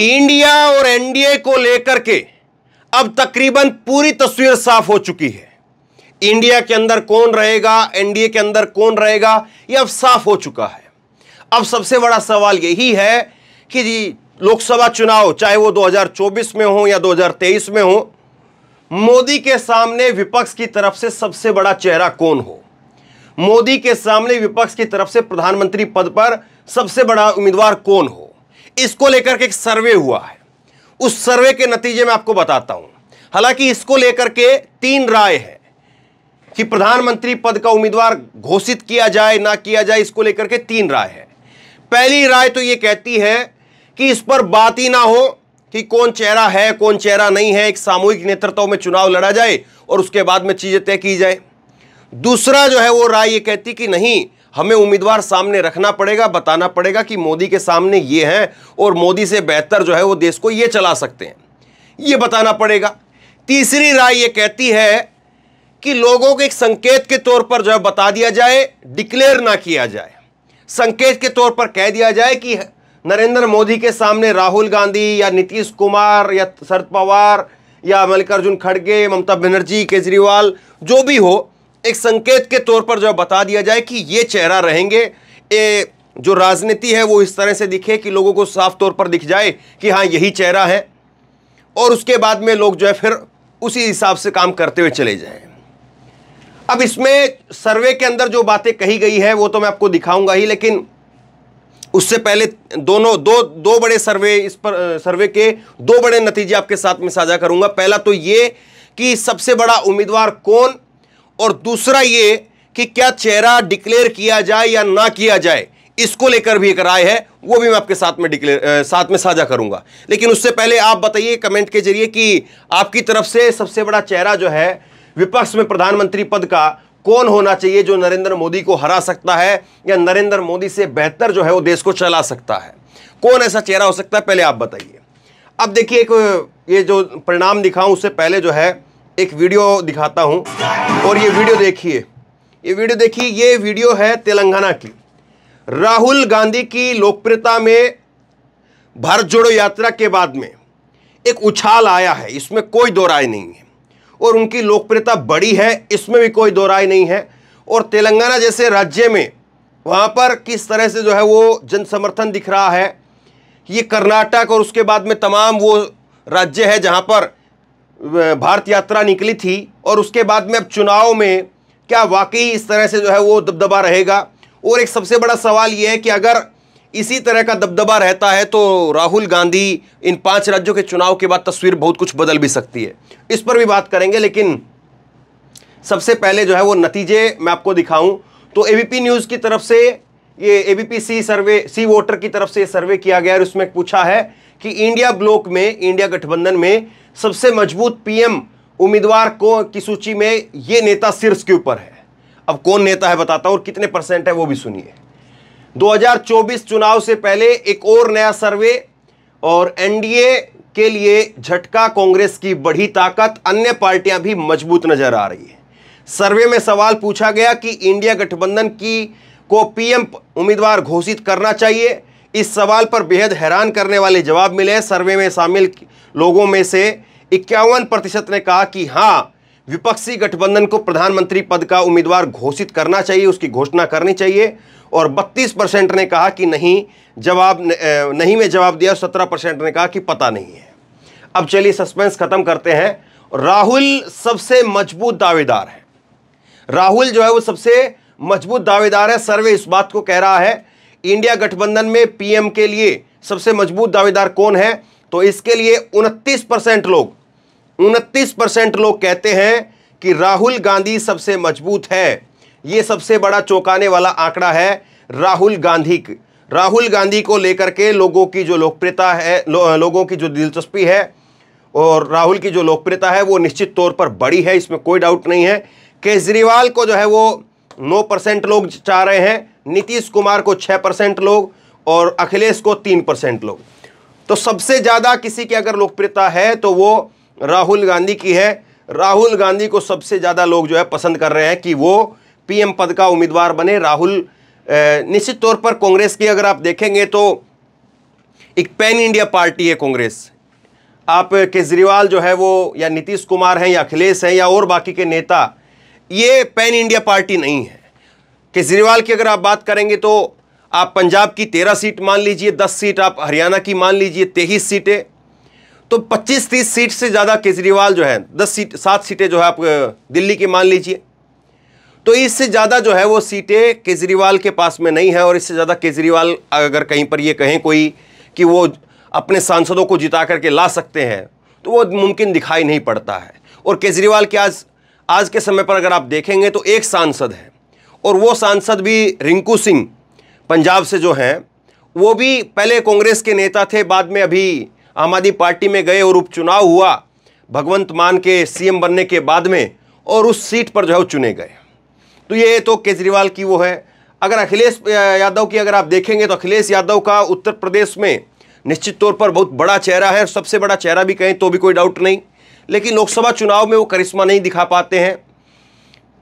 India और NDA को लेकर के अब तकरीबन पूरी तस्वीर साफ हो चुकी है इंडिया के अंदर कौन रहेगा एनडीए के अंदर कौन रहेगा यह अब साफ हो चुका है अब सबसे बड़ा सवाल यही है कि जी लोकसभा चुनाव चाहे वो 2024 में हो या 2023 में हो मोदी के सामने विपक्ष की तरफ से सबसे बड़ा चेहरा कौन हो मोदी के सामने विपक्ष की तरफ से प्रधानमंत्री पद पर सबसे बड़ा उम्मीदवार कौन हो इसको लेकर के एक सर्वे हुआ है उस सर्वे के नतीजे में आपको बताता हूं हालांकि इसको लेकर के तीन राय है कि प्रधानमंत्री पद का उम्मीदवार घोषित किया जाए ना किया जाए इसको लेकर के तीन राय है पहली राय तो यह कहती है कि इस पर बात ही ना हो कि कौन चेहरा है कौन चेहरा नहीं है एक सामूहिक नेतृत्व में चुनाव लड़ा जाए और उसके बाद में चीज़ें तय की जाए दूसरा जो है वो राय ये कहती कि नहीं हमें उम्मीदवार सामने रखना पड़ेगा बताना पड़ेगा कि मोदी के सामने ये हैं और मोदी से बेहतर जो है वो देश को ये चला सकते हैं ये बताना पड़ेगा तीसरी राय ये कहती है कि लोगों को एक संकेत के तौर पर जो है बता दिया जाए डिक्लेयर ना किया जाए संकेत के तौर पर कह दिया जाए कि नरेंद्र मोदी के सामने राहुल गांधी या नीतीश कुमार या शरद पवार या मल्लिकार्जुन खड़गे ममता बनर्जी केजरीवाल जो भी हो एक संकेत के तौर पर जो बता दिया जाए कि ये चेहरा रहेंगे ए, जो राजनीति है वो इस तरह से दिखे कि लोगों को साफ तौर पर दिख जाए कि हाँ यही चेहरा है और उसके बाद में लोग जो है फिर उसी हिसाब से काम करते हुए चले जाए अब इसमें सर्वे के अंदर जो बातें कही गई है वो तो मैं आपको दिखाऊंगा ही लेकिन उससे पहले दोनों दो दो बड़े सर्वे इस पर सर्वे के दो बड़े नतीजे आपके साथ में साझा करूंगा पहला तो ये कि सबसे बड़ा उम्मीदवार कौन और दूसरा ये कि क्या चेहरा डिक्लेयर किया जाए या ना किया जाए इसको लेकर भी एक राय है वो भी मैं आपके साथ में डिक्लेयर साथ में साझा करूंगा लेकिन उससे पहले आप बताइए कमेंट के जरिए कि आपकी तरफ से सबसे बड़ा चेहरा जो है विपक्ष में प्रधानमंत्री पद का कौन होना चाहिए जो नरेंद्र मोदी को हरा सकता है या नरेंद्र मोदी से बेहतर जो है वो देश को चला सकता है कौन ऐसा चेहरा हो सकता है पहले आप बताइए अब देखिए एक ये जो परिणाम दिखाऊं उससे पहले जो है एक वीडियो दिखाता हूँ और ये वीडियो देखिए ये वीडियो देखिए ये वीडियो है तेलंगाना की राहुल गांधी की लोकप्रियता में भारत जोड़ो यात्रा के बाद में एक उछाल आया है इसमें कोई दो राय नहीं है और उनकी लोकप्रियता बड़ी है इसमें भी कोई दो राय नहीं है और तेलंगाना जैसे राज्य में वहाँ पर किस तरह से जो है वो जन समर्थन दिख रहा है ये कर्नाटक और उसके बाद में तमाम वो राज्य है जहाँ पर भारत यात्रा निकली थी और उसके बाद में अब चुनाव में क्या वाकई इस तरह से जो है वो दबदबा रहेगा और एक सबसे बड़ा सवाल ये है कि अगर इसी तरह का दबदबा रहता है तो राहुल गांधी इन पांच राज्यों के चुनाव के बाद तस्वीर बहुत कुछ बदल भी सकती है इस पर भी बात करेंगे लेकिन सबसे पहले जो है वो नतीजे मैं आपको दिखाऊं तो एबीपी न्यूज़ की तरफ से ये एबीपी सी सर्वे सी वोटर की तरफ से सर्वे किया गया और उसमें पूछा है कि इंडिया ब्लॉक में इंडिया गठबंधन में सबसे मजबूत पीएम उम्मीदवार को की सूची में ये नेता शीर्ष के ऊपर है अब कौन नेता है बताता हूं और कितने परसेंट है वो भी सुनिए 2024 चुनाव से पहले एक और नया सर्वे और एनडीए के लिए झटका कांग्रेस की बढ़ी ताकत अन्य पार्टियां भी मजबूत नजर आ रही है सर्वे में सवाल पूछा गया कि इंडिया गठबंधन की को पीएम उम्मीदवार घोषित करना चाहिए इस सवाल पर बेहद हैरान करने वाले जवाब मिले सर्वे में शामिल लोगों में से इक्यावन प्रतिशत ने कहा कि हाँ विपक्षी गठबंधन को प्रधानमंत्री पद का उम्मीदवार घोषित करना चाहिए उसकी घोषणा करनी चाहिए और 32 परसेंट ने कहा कि नहीं जवाब नहीं में जवाब दिया सत्रह परसेंट ने कहा कि पता नहीं है अब चलिए सस्पेंस खत्म करते हैं राहुल सबसे मजबूत दावेदार है राहुल जो है वो सबसे मजबूत दावेदार है सर्वे इस बात को कह रहा है इंडिया गठबंधन में पीएम के लिए सबसे मजबूत दावेदार कौन है तो इसके लिए 29 परसेंट लोग 29 परसेंट लोग कहते हैं कि राहुल गांधी सबसे मजबूत है ये सबसे बड़ा चौंकाने वाला आंकड़ा है राहुल गांधी राहुल गांधी को लेकर के लोगों की जो लोकप्रियता है लो, लोगों की जो दिलचस्पी है और राहुल की जो लोकप्रियता है वो निश्चित तौर पर बड़ी है इसमें कोई डाउट नहीं है केजरीवाल को जो है वो नौ परसेंट लोग चाह रहे हैं नीतीश कुमार को छः परसेंट लोग और अखिलेश को तीन परसेंट लोग तो सबसे ज़्यादा किसी की अगर लोकप्रियता है तो वो राहुल गांधी की है राहुल गांधी को सबसे ज़्यादा लोग जो है पसंद कर रहे हैं कि वो पीएम पद का उम्मीदवार बने राहुल निश्चित तौर पर कांग्रेस की अगर आप देखेंगे तो एक पैन इंडिया पार्टी है कांग्रेस आप केजरीवाल जो है वो या नीतीश कुमार हैं या अखिलेश हैं या और बाकी के नेता ये पैन इंडिया पार्टी नहीं है केजरीवाल की अगर आप बात करेंगे तो आप पंजाब की तेरह सीट मान लीजिए दस सीट आप हरियाणा की मान लीजिए तेईस सीटें तो पच्चीस तीस सीट से ज़्यादा केजरीवाल जो है दस सीट सात सीटें जो है आप दिल्ली की मान लीजिए तो इससे ज़्यादा जो है वो सीटें केजरीवाल के पास में नहीं है और इससे ज़्यादा केजरीवाल अगर कहीं पर ये कहें कोई कि वो अपने सांसदों को जिता करके ला सकते हैं तो वो मुमकिन दिखाई नहीं पड़ता है और केजरीवाल के आज आज के समय पर अगर आप देखेंगे तो एक सांसद है और वो सांसद भी रिंकू सिंह पंजाब से जो हैं वो भी पहले कांग्रेस के नेता थे बाद में अभी आम आदमी पार्टी में गए और उपचुनाव हुआ भगवंत मान के सीएम बनने के बाद में और उस सीट पर जो है चुने गए तो ये तो केजरीवाल की वो है अगर अखिलेश यादव की अगर आप देखेंगे तो अखिलेश यादव का उत्तर प्रदेश में निश्चित तौर पर बहुत बड़ा चेहरा है सबसे बड़ा चेहरा भी कहें तो भी कोई डाउट नहीं लेकिन लोकसभा चुनाव में वो करिश्मा नहीं दिखा पाते हैं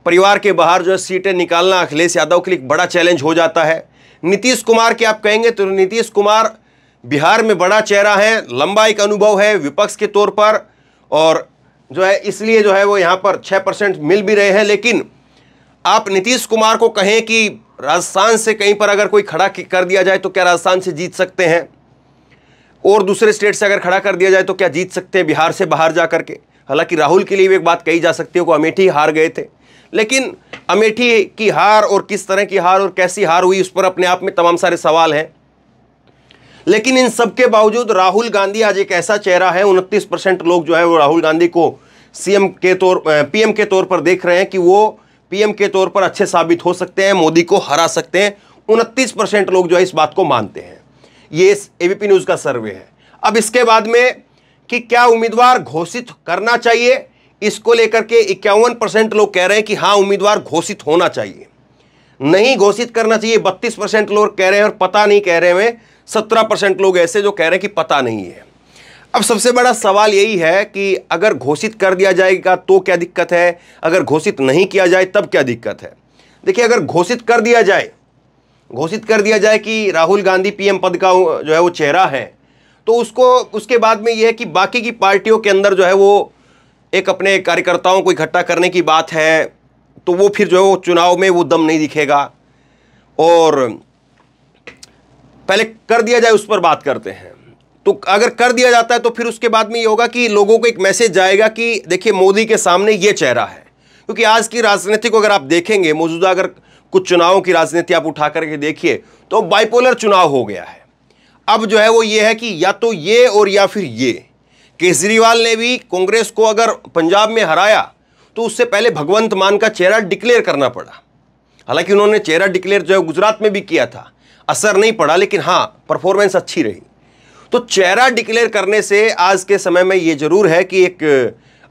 परिवार के बाहर जो है सीटें निकालना अखिलेश यादव के लिए एक बड़ा चैलेंज हो जाता है नीतीश कुमार के आप कहेंगे तो नीतीश कुमार बिहार में बड़ा चेहरा है लंबा एक अनुभव है विपक्ष के तौर पर और जो है इसलिए जो है वो यहाँ पर छः परसेंट मिल भी रहे हैं लेकिन आप नीतीश कुमार को कहें कि राजस्थान से कहीं पर अगर कोई खड़ा कर दिया जाए तो क्या राजस्थान से जीत सकते हैं और दूसरे स्टेट से अगर खड़ा कर दिया जाए तो क्या जीत सकते हैं बिहार से बाहर जा करके हालांकि राहुल के लिए भी एक बात कही जा सकती है वो अमेठी हार गए थे लेकिन अमेठी की हार और किस तरह की हार और कैसी हार हुई उस पर अपने आप में तमाम सारे सवाल हैं लेकिन इन सब के बावजूद राहुल गांधी आज एक ऐसा चेहरा है उनतीस परसेंट लोग जो है वो राहुल गांधी को सीएम के तौर पीएम के तौर पर देख रहे हैं कि वो पीएम के तौर पर अच्छे साबित हो सकते हैं मोदी को हरा सकते हैं उनतीस परसेंट लोग जो है इस बात को मानते हैं ये एबीपी न्यूज़ का सर्वे है अब इसके बाद में कि क्या उम्मीदवार घोषित करना चाहिए इसको लेकर के इक्यावन परसेंट लोग कह रहे हैं कि हाँ उम्मीदवार घोषित होना चाहिए नहीं घोषित करना चाहिए बत्तीस परसेंट लोग कह रहे हैं और पता नहीं कह रहे हैं सत्रह परसेंट लोग ऐसे जो कह रहे हैं कि पता नहीं है अब सबसे बड़ा सवाल यही है कि अगर घोषित कर दिया जाएगा तो क्या दिक्कत है अगर घोषित नहीं किया जाए तब क्या दिक्कत है देखिए अगर घोषित कर दिया जाए घोषित कर दिया जाए कि राहुल गांधी पीएम पद का जो है वो चेहरा है तो उसको उसके बाद में यह है कि बाकी की पार्टियों के अंदर जो है वो एक अपने कार्यकर्ताओं को इकट्ठा करने की बात है तो वो फिर जो है वो चुनाव में वो दम नहीं दिखेगा और पहले कर दिया जाए उस पर बात करते हैं तो अगर कर दिया जाता है तो फिर उसके बाद में ये होगा कि लोगों को एक मैसेज जाएगा कि देखिए मोदी के सामने ये चेहरा है क्योंकि आज की राजनीति को अगर आप देखेंगे मौजूदा अगर कुछ चुनावों की राजनीति आप उठा करके देखिए तो बाइपोलर चुनाव हो गया है अब जो है वो ये है कि या तो ये और या फिर ये केजरीवाल ने भी कांग्रेस को अगर पंजाब में हराया तो उससे पहले भगवंत मान का चेहरा डिक्लेयर करना पड़ा हालांकि उन्होंने चेहरा डिक्लेयर जो है गुजरात में भी किया था असर नहीं पड़ा लेकिन हाँ परफॉर्मेंस अच्छी रही तो चेहरा डिक्लेयर करने से आज के समय में ये जरूर है कि एक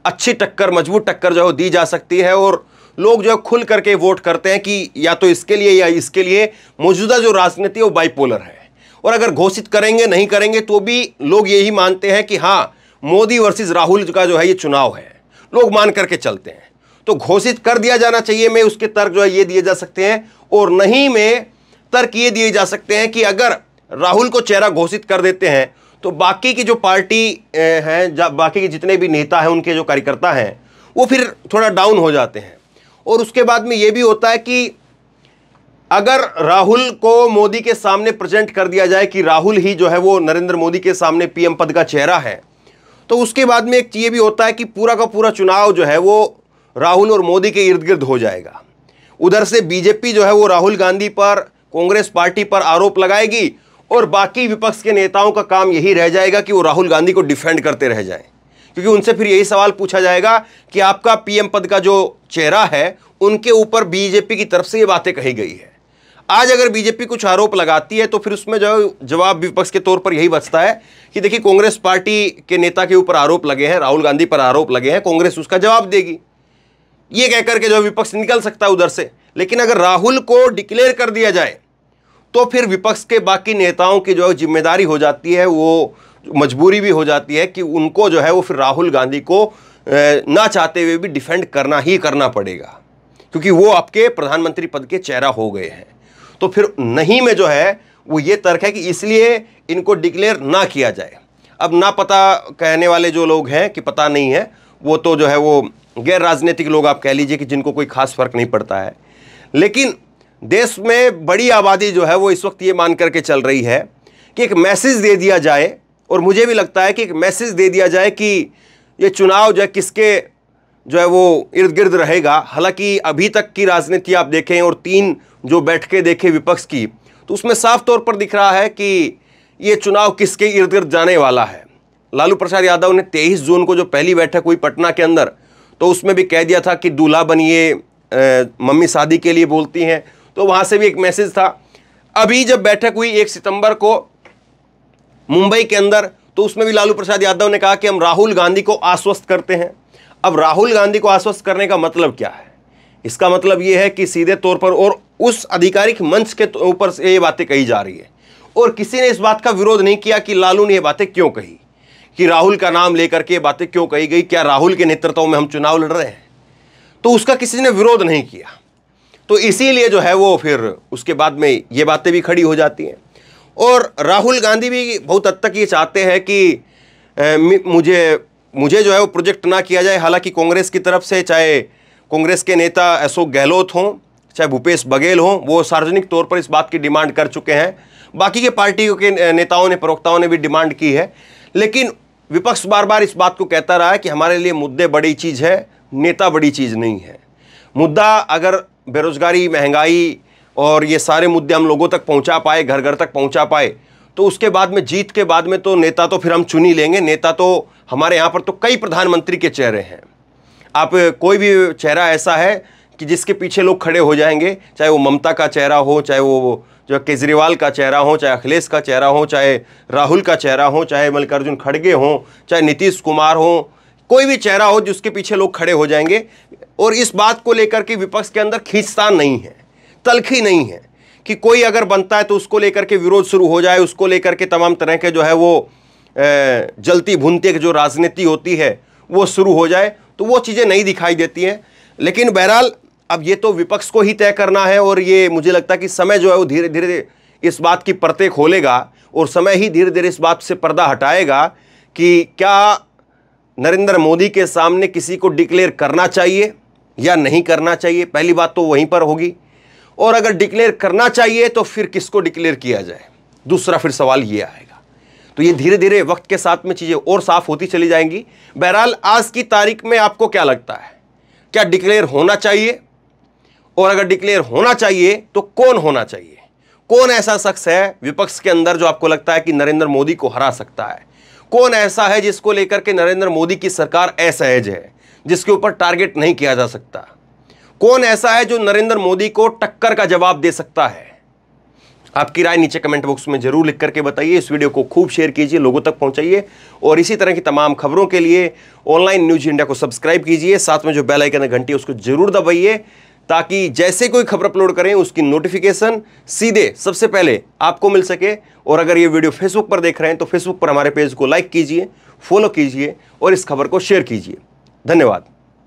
अच्छी टक्कर मजबूत टक्कर जो है दी जा सकती है और लोग जो है खुल करके वोट करते हैं कि या तो इसके लिए या इसके लिए मौजूदा जो राजनीति है वो बाइपोलर है और अगर घोषित करेंगे नहीं करेंगे तो भी लोग यही मानते हैं कि हाँ मोदी वर्सेस राहुल का जो है ये चुनाव है लोग मान करके चलते हैं तो घोषित कर दिया जाना चाहिए मैं उसके तर्क जो है ये दिए जा सकते हैं और नहीं में तर्क ये दिए जा सकते हैं कि अगर राहुल को चेहरा घोषित कर देते हैं तो बाकी की जो पार्टी हैं बाकी के जितने भी नेता हैं उनके जो कार्यकर्ता हैं वो फिर थोड़ा डाउन हो जाते हैं और उसके बाद में ये भी होता है कि अगर राहुल को मोदी के सामने प्रेजेंट कर दिया जाए कि राहुल ही जो है वो नरेंद्र मोदी के सामने पीएम पद का चेहरा है तो उसके बाद में एक ये भी होता है कि पूरा का पूरा चुनाव जो है वो राहुल और मोदी के इर्द गिर्द हो जाएगा उधर से बीजेपी जो है वो राहुल गांधी पर कांग्रेस पार्टी पर आरोप लगाएगी और बाकी विपक्ष के नेताओं का काम यही रह जाएगा कि वो राहुल गांधी को डिफेंड करते रह जाएं क्योंकि उनसे फिर यही सवाल पूछा जाएगा कि आपका पीएम पद का जो चेहरा है उनके ऊपर बीजेपी की तरफ से ये बातें कही गई है आज अगर बीजेपी कुछ आरोप लगाती है तो फिर उसमें जो जवाब विपक्ष के तौर पर यही बचता है कि देखिए कांग्रेस पार्टी के नेता के ऊपर आरोप लगे हैं राहुल गांधी पर आरोप लगे हैं कांग्रेस उसका जवाब देगी ये कहकर के जो विपक्ष निकल सकता है उधर से लेकिन अगर राहुल को डिक्लेयर कर दिया जाए तो फिर विपक्ष के बाकी नेताओं की जो जिम्मेदारी हो जाती है वो मजबूरी भी हो जाती है कि उनको जो है वो फिर राहुल गांधी को ना चाहते हुए भी डिफेंड करना ही करना पड़ेगा क्योंकि वो आपके प्रधानमंत्री पद के चेहरा हो गए हैं तो फिर नहीं में जो है वो ये तर्क है कि इसलिए इनको डिक्लेयर ना किया जाए अब ना पता कहने वाले जो लोग हैं कि पता नहीं है वो तो जो है वो गैर राजनीतिक लोग आप कह लीजिए कि जिनको कोई खास फर्क नहीं पड़ता है लेकिन देश में बड़ी आबादी जो है वो इस वक्त ये मान करके चल रही है कि एक मैसेज दे दिया जाए और मुझे भी लगता है कि एक मैसेज दे दिया जाए कि ये चुनाव जो है किसके जो है वो इर्द गिर्द रहेगा हालांकि अभी तक की राजनीति आप देखें और तीन जो बैठकें देखें विपक्ष की तो उसमें साफ तौर पर दिख रहा है कि ये चुनाव किसके इर्द गिर्द जाने वाला है लालू प्रसाद यादव ने तेईस जून को जो पहली बैठक हुई पटना के अंदर तो उसमें भी कह दिया था कि दूल्हा बनिए मम्मी शादी के लिए बोलती हैं तो वहाँ से भी एक मैसेज था अभी जब बैठक हुई एक सितंबर को मुंबई के अंदर तो उसमें भी लालू प्रसाद यादव ने कहा कि हम राहुल गांधी को आश्वस्त करते हैं अब राहुल गांधी को आश्वस्त करने का मतलब क्या है इसका मतलब ये है कि सीधे तौर पर और उस आधिकारिक मंच के ऊपर से ये बातें कही जा रही है और किसी ने इस बात का विरोध नहीं किया कि लालू ने ये बातें क्यों कही कि राहुल का नाम लेकर के ये बातें क्यों कही गई क्या राहुल के नेतृत्व में हम चुनाव लड़ रहे हैं तो उसका किसी ने विरोध नहीं किया तो इसीलिए जो है वो फिर उसके बाद में ये बातें भी खड़ी हो जाती हैं और राहुल गांधी भी बहुत हद तक ये चाहते हैं कि मुझे मुझे जो है वो प्रोजेक्ट ना किया जाए हालांकि कांग्रेस की तरफ से चाहे कांग्रेस के नेता अशोक गहलोत हों चाहे भूपेश बघेल हों वो सार्वजनिक तौर पर इस बात की डिमांड कर चुके हैं बाकी के पार्टियों के नेताओं ने प्रवक्ताओं ने भी डिमांड की है लेकिन विपक्ष बार बार इस बात को कहता रहा है कि हमारे लिए मुद्दे बड़ी चीज़ है नेता बड़ी चीज़ नहीं है मुद्दा अगर बेरोज़गारी महंगाई और ये सारे मुद्दे हम लोगों तक पहुंचा पाए घर घर तक पहुंचा पाए तो उसके बाद में जीत के बाद में तो नेता तो फिर हम चुनी लेंगे नेता तो हमारे यहाँ पर तो कई प्रधानमंत्री के चेहरे हैं आप कोई भी चेहरा ऐसा है कि जिसके पीछे लोग खड़े हो जाएंगे चाहे वो ममता का चेहरा हो चाहे वो जो केजरीवाल का चेहरा हो चाहे अखिलेश का चेहरा हो चाहे राहुल का चेहरा हो चाहे मल्लिकार्जुन खड़गे हों चाहे नीतीश कुमार हो कोई भी चेहरा हो जिसके पीछे लोग खड़े हो जाएंगे और इस बात को लेकर के विपक्ष के अंदर खींचता नहीं है तलखी नहीं है कि कोई अगर बनता है तो उसको लेकर के विरोध शुरू हो जाए उसको लेकर के तमाम तरह के जो है वो जलती भुनती जो राजनीति होती है वो शुरू हो जाए तो वो चीज़ें नहीं दिखाई देती हैं लेकिन बहरहाल अब ये तो विपक्ष को ही तय करना है और ये मुझे लगता है कि समय जो है वो धीरे धीरे इस बात की परतें खोलेगा और समय ही धीरे धीरे इस बात से पर्दा हटाएगा कि क्या नरेंद्र मोदी के सामने किसी को डिक्लेयर करना चाहिए या नहीं करना चाहिए पहली बात तो वहीं पर होगी और अगर डिक्लेयर करना चाहिए तो फिर किसको डिक्लेयर किया जाए दूसरा फिर सवाल ये आएगा तो ये धीरे धीरे वक्त के साथ में चीज़ें और साफ होती चली जाएंगी बहरहाल आज की तारीख में आपको क्या लगता है क्या डिक्लेयर होना चाहिए और अगर डिक्लेयर होना चाहिए तो कौन होना चाहिए कौन ऐसा शख्स है विपक्ष के अंदर जो आपको लगता है कि नरेंद्र मोदी को हरा सकता है कौन ऐसा है जिसको लेकर के नरेंद्र मोदी की सरकार असहज है जिसके ऊपर टारगेट नहीं किया जा सकता कौन ऐसा है जो नरेंद्र मोदी को टक्कर का जवाब दे सकता है आपकी राय नीचे कमेंट बॉक्स में जरूर लिख करके बताइए इस वीडियो को खूब शेयर कीजिए लोगों तक पहुंचाइए और इसी तरह की तमाम खबरों के लिए ऑनलाइन न्यूज इंडिया को सब्सक्राइब कीजिए साथ में जो बेल आइकन है घंटी उसको जरूर दबाइए ताकि जैसे कोई खबर अपलोड करें उसकी नोटिफिकेशन सीधे सबसे पहले आपको मिल सके और अगर ये वीडियो फेसबुक पर देख रहे हैं तो फेसबुक पर हमारे पेज को लाइक कीजिए फॉलो कीजिए और इस खबर को शेयर कीजिए धन्यवाद